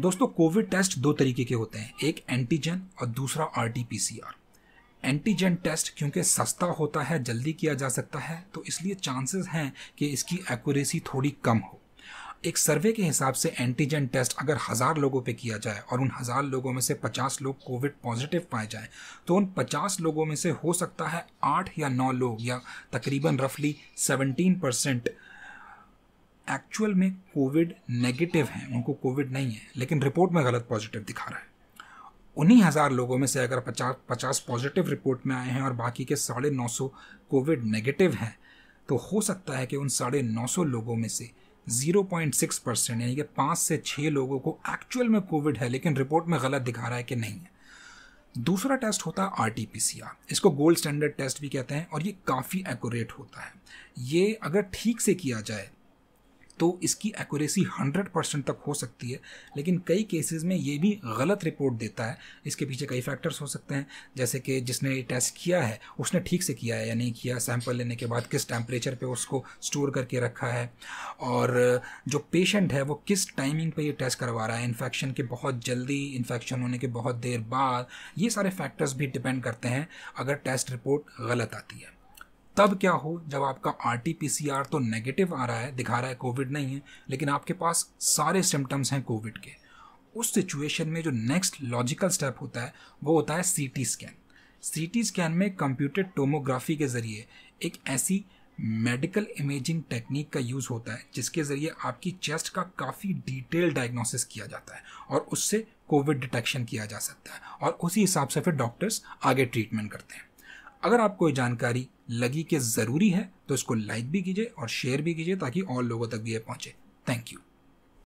दोस्तों Covid test दो तरीके के होते हैं एक एंटीजन और दूसरा R T P C R antigen test क्योंकि सस्ता होता है जल्दी किया जा सकता है तो इसलिए चांसेस हैं कि इसकी एक्यूरेसी थोड़ी कम हो एक सर्वे के हिसाब से एंटीजन टेस्ट अगर हज़ार लोगों पे किया जाए और उन हज़ार लोगों में से पचास लोग कोविड पॉजिटिव पाए जाए तो उन पचास लोगों में से हो सकता है आठ या नौ लोग या तकरीबन रफली सेवनटीन परसेंट एक्चुअल में कोविड नेगेटिव हैं उनको कोविड नहीं है लेकिन रिपोर्ट में गलत पॉजिटिव दिखा रहा है उन्हीं हज़ार लोगों में से अगर पचास पचास पॉजिटिव रिपोर्ट में आए हैं और बाकी के साढ़े नौ सौ कोविड नेगेटिव हैं तो हो सकता है कि उन साढ़े नौ सौ लोगों में से 0.6 परसेंट यानी कि पाँच से छः लोगों को एक्चुअल में कोविड है लेकिन रिपोर्ट में गलत दिखा रहा है कि नहीं है दूसरा टेस्ट होता है आर इसको गोल्ड स्टैंडर्ड टेस्ट भी कहते हैं और ये काफ़ी एक्यूरेट होता है ये अगर ठीक से किया जाए तो इसकी एक्यूरेसी 100 परसेंट तक हो सकती है लेकिन कई केसेस में ये भी गलत रिपोर्ट देता है इसके पीछे कई फैक्टर्स हो सकते हैं जैसे कि जिसने टेस्ट किया है उसने ठीक से किया है या नहीं किया सैंपल लेने के बाद किस टेम्परेचर पे उसको स्टोर करके रखा है और जो पेशेंट है वो किस टाइमिंग पे ये टेस्ट करवा रहा है इन्फेक्शन के बहुत जल्दी इन्फेक्शन होने के बहुत देर बाद ये सारे फैक्टर्स भी डिपेंड करते हैं अगर टेस्ट रिपोर्ट गलत आती है तब क्या हो जब आपका R T P C R तो नेगेटिव आ रहा है दिखा रहा है कोविड नहीं है लेकिन आपके पास सारे सिम्टम्स हैं कोविड के उस सिचुएशन में जो नेक्स्ट लॉजिकल स्टेप होता है वो होता है C T scan C T scan में कंप्यूटर टोमोग्राफी के ज़रिए एक ऐसी मेडिकल इमेजिंग टेक्निक का यूज़ होता है जिसके ज़रिए आपकी चेस्ट का काफ़ी डिटेल डायग्नोसिस किया जाता है और उससे कोविड डिटेक्शन किया जा सकता है और उसी हिसाब से फिर डॉक्टर्स आगे ट्रीटमेंट करते हैं अगर आपको ये जानकारी लगी कि ज़रूरी है तो इसको लाइक भी कीजिए और शेयर भी कीजिए ताकि और लोगों तक भी ये पहुँचे थैंक यू